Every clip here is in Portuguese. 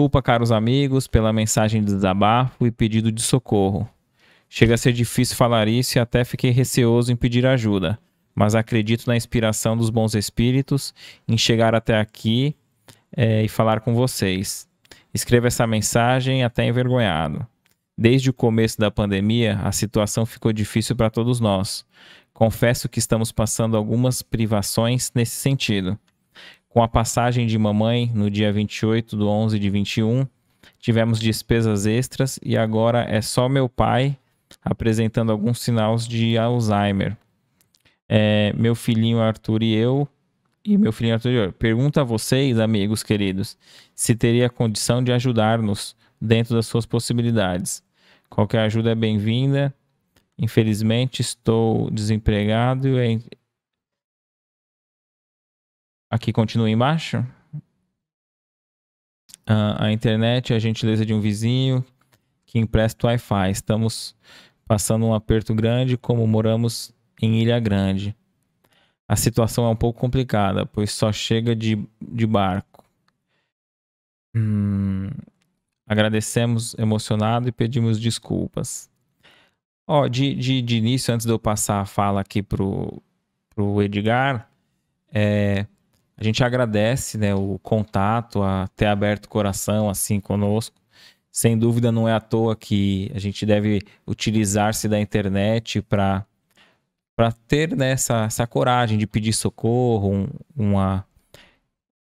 Desculpa, caros amigos, pela mensagem de desabafo e pedido de socorro. Chega a ser difícil falar isso e até fiquei receoso em pedir ajuda, mas acredito na inspiração dos bons espíritos em chegar até aqui é, e falar com vocês. Escreva essa mensagem até envergonhado. Desde o começo da pandemia, a situação ficou difícil para todos nós. Confesso que estamos passando algumas privações nesse sentido. Com a passagem de mamãe no dia 28 do 11 de 21, tivemos despesas extras e agora é só meu pai apresentando alguns sinais de Alzheimer. É, meu filhinho Arthur e eu. E meu filhinho Arthur e eu. Pergunta a vocês, amigos queridos, se teria condição de ajudar-nos dentro das suas possibilidades. Qualquer ajuda é bem-vinda. Infelizmente, estou desempregado e Aqui continua embaixo. A, ah, a internet é a gentileza de um vizinho que empresta o Wi-Fi. Estamos passando um aperto grande, como moramos em Ilha Grande. A situação é um pouco complicada, pois só chega de, de barco. Hum, agradecemos emocionado e pedimos desculpas. Ó, oh, de, de, de, início, antes de eu passar a fala aqui pro, pro Edgar, é, a gente agradece né, o contato, a ter aberto o coração assim conosco. Sem dúvida, não é à toa que a gente deve utilizar-se da internet para ter né, essa, essa coragem de pedir socorro, um, uma,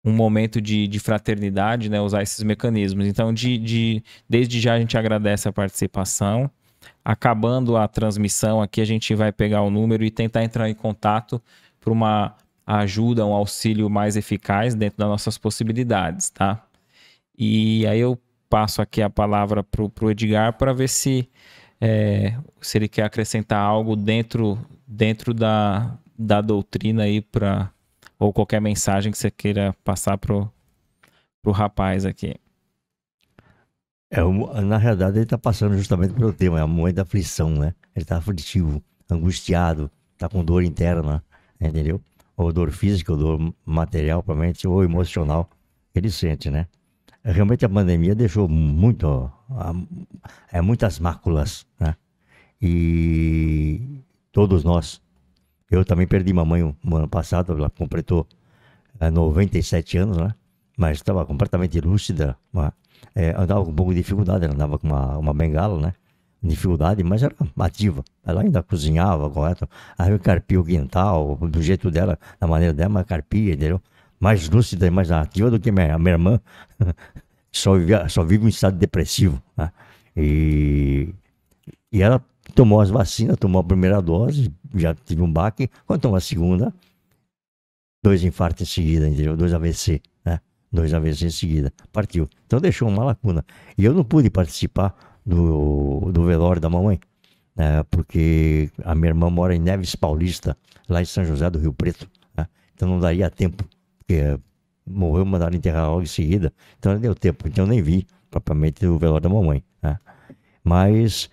um momento de, de fraternidade, né, usar esses mecanismos. Então, de, de, desde já a gente agradece a participação. Acabando a transmissão aqui, a gente vai pegar o número e tentar entrar em contato para uma ajuda, um auxílio mais eficaz dentro das nossas possibilidades, tá? E aí eu passo aqui a palavra pro, pro Edgar para ver se, é, se ele quer acrescentar algo dentro, dentro da, da doutrina aí para ou qualquer mensagem que você queira passar pro, pro rapaz aqui. É, na realidade, ele está passando justamente pelo tema, é o momento da aflição, né? Ele está aflitivo, angustiado, está com dor interna, entendeu? ou dor física, ou dor material, provavelmente, ou emocional, ele sente, né? É, realmente a pandemia deixou muito, é, muitas máculas, né? E todos nós. Eu também perdi mamãe no ano passado, ela completou 97 é, anos, né? Mas estava completamente lúcida, né? é, andava com um pouco de dificuldade, andava com uma, uma bengala, né? dificuldade, mas era ativa. Ela ainda cozinhava, correto? Aí eu carpia o quintal, do jeito dela, da maneira dela, mas carpia, entendeu? Mais lúcida e mais ativa do que minha, minha irmã. só, vivia, só vive um estado depressivo. Né? E, e ela tomou as vacinas, tomou a primeira dose, já tive um baque. Quando tomou a segunda, dois infartos em seguida, entendeu? Dois AVC, né? Dois AVC em seguida. Partiu. Então deixou uma lacuna. E eu não pude participar do, do velório da mamãe. É, porque a minha irmã mora em Neves Paulista, lá em São José do Rio Preto. Né? Então não daria tempo, porque eh, morreu, mandaram enterrar logo em seguida. Então não deu tempo, então eu nem vi propriamente o velório da mamãe. Né? Mas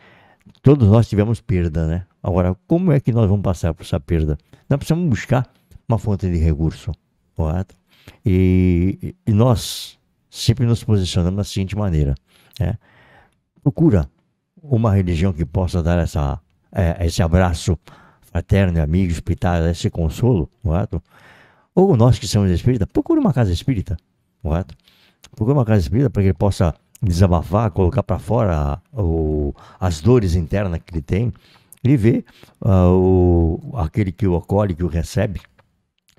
todos nós tivemos perda, né? Agora, como é que nós vamos passar por essa perda? Nós precisamos buscar uma fonte de recurso, correto? E, e nós sempre nos posicionamos da seguinte maneira, né? procura uma religião que possa dar essa, é, esse abraço fraterno, amigo, pitar esse consolo, correto? É, ou nós que somos espíritas, procure uma casa espírita, correto? É, procure uma casa espírita para que ele possa desabafar, colocar para fora o, as dores internas que ele tem e ver uh, o, aquele que o acolhe, que o recebe,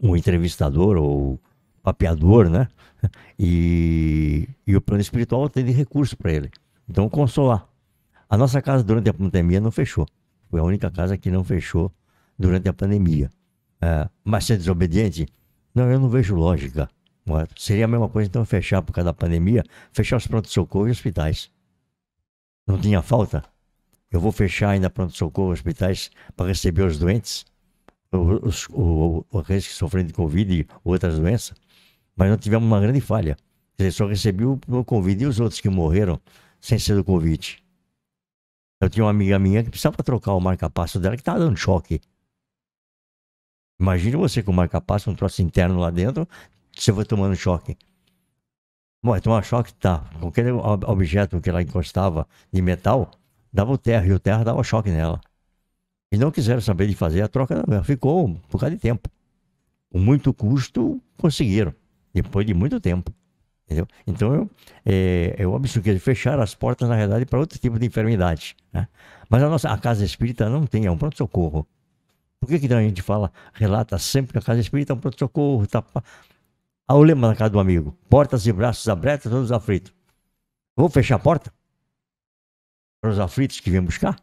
o entrevistador ou papeador, né? E, e o plano espiritual tem recurso para ele. Então, consolar. A nossa casa durante a pandemia não fechou. Foi a única casa que não fechou durante a pandemia. É, mas ser desobediente? Não, eu não vejo lógica. É? Seria a mesma coisa então fechar por causa da pandemia, fechar os pronto-socorro e hospitais. Não tinha falta? Eu vou fechar ainda pronto-socorro e hospitais para receber os doentes? Os, os, aqueles que sofrem de Covid e outras doenças? Mas nós tivemos uma grande falha. Você só recebeu o Covid e os outros que morreram sem ser do Covid. Eu tinha uma amiga minha que precisava trocar o marca-passo dela que estava dando choque. Imagina você com o marca-passo, um troço interno lá dentro, você vai tomando choque. Bom, tomar choque, tá. Qualquer objeto que ela encostava de metal, dava o terra, e o terra dava choque nela. E não quiseram saber de fazer a troca, não. ficou por causa de tempo. Com muito custo, conseguiram, depois de muito tempo. Entendeu? Então eu, é, é óbvio que fechar as portas, na realidade, para outro tipo de enfermidade. Né? Mas a nossa a casa espírita não tem, é um pronto-socorro. Por que, que então, a gente fala, relata sempre que a casa espírita é um pronto-socorro? Tá, Há o lema na casa do amigo: portas e braços abertos, todos aflitos. Vou fechar a porta para os aflitos que vêm buscar?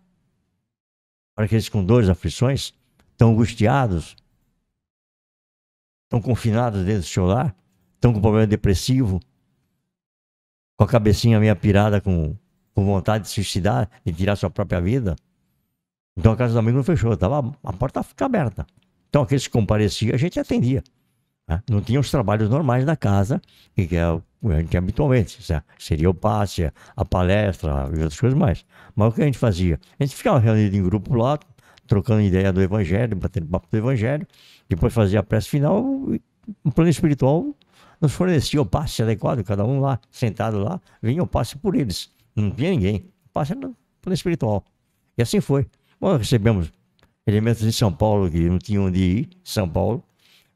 Para aqueles com dores, aflições, estão angustiados, estão confinados dentro do seu lar, estão com problema depressivo, com a cabecinha meio pirada, com, com vontade de suicidar, de tirar sua própria vida. Então a casa do amigo não fechou, tava, a porta fica aberta. Então aqueles que compareciam, a gente atendia. Né? Não tinha os trabalhos normais da casa, que é o que a gente habitualmente. Certo? É, seria o passe, a palestra e outras coisas mais. Mas o que a gente fazia? A gente ficava reunido em grupo lá, trocando ideia do evangelho, batendo papo do evangelho, depois fazia a prece final, o plano espiritual nos fornecia o passe adequado, cada um lá, sentado lá, vinha o passe por eles. Não tinha ninguém. O passe era pelo espiritual. E assim foi. Bom, recebemos elementos de São Paulo que não tinham onde ir, São Paulo,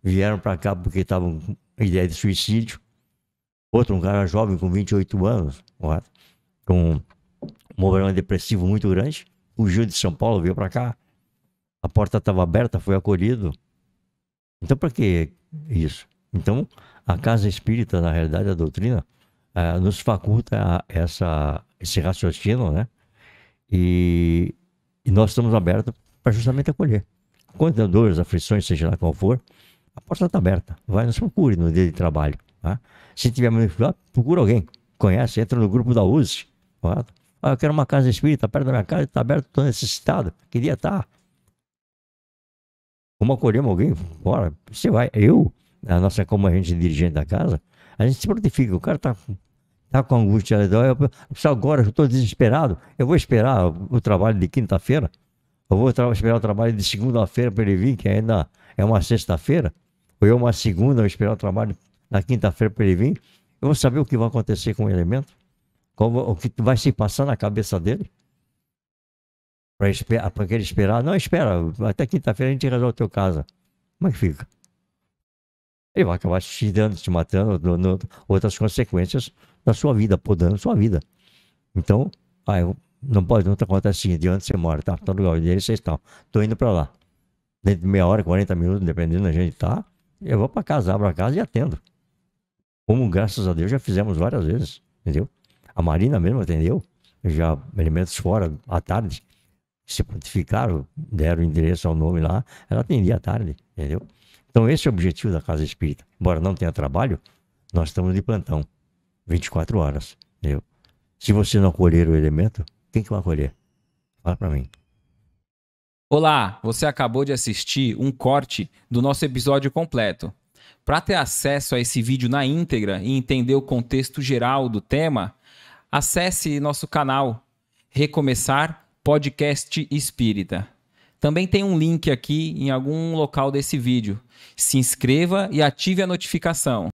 vieram para cá porque estavam com ideia de suicídio. Outro, um cara jovem com 28 anos, é? com um problema depressivo muito grande, fugiu de São Paulo, veio para cá. A porta estava aberta, foi acolhido. Então, para que isso? Então, a casa espírita, na realidade, a doutrina, uh, nos faculta essa, esse raciocínio, né? E, e nós estamos abertos para justamente acolher. Quantas dores, aflições, seja lá qual for, a porta está aberta. Vai, nos procure no dia de trabalho. Tá? Se tiver dificuldade, procura alguém. Conhece, entra no grupo da USE. Tá? Ah, eu quero uma casa espírita perto da minha casa, está aberto, estou necessitado, queria estar. Tá. Vamos acolher alguém? Bora, você vai. Eu, a nossa, como a gente é dirigente da casa, a gente se prontifica. O cara está tá com angústia, né? eu, agora eu estou desesperado, eu vou esperar o trabalho de quinta-feira, eu vou esperar o trabalho de segunda-feira para ele vir, que ainda é uma sexta-feira, ou eu é uma segunda, eu vou esperar o trabalho na quinta-feira para ele vir, eu vou saber o que vai acontecer com o elemento, como, o que vai se passar na cabeça dele, para ele esperar, não, espera, até quinta-feira a gente resolve o teu caso. Como é que fica? ele vai acabar te dando, te matando, dando outras consequências da sua vida, podando sua vida. Então, aí ah, eu não pode, não acontece assim. De onde você mora, tá? Tá legal, e aí vocês estão. Tô indo pra lá. Dentro de meia hora, 40 minutos, dependendo da gente tá, eu vou pra casa, abro a casa e atendo. Como, graças a Deus, já fizemos várias vezes, entendeu? A Marina mesmo atendeu, já elementos fora, à tarde, se pontificaram, deram endereço ao nome lá, ela atendia à tarde, entendeu? Então, esse é o objetivo da Casa Espírita. Embora não tenha trabalho, nós estamos de plantão 24 horas. Entendeu? Se você não colher o elemento, quem que vai colher? Fala para mim. Olá, você acabou de assistir um corte do nosso episódio completo. Para ter acesso a esse vídeo na íntegra e entender o contexto geral do tema, acesse nosso canal Recomeçar Podcast Espírita. Também tem um link aqui em algum local desse vídeo. Se inscreva e ative a notificação.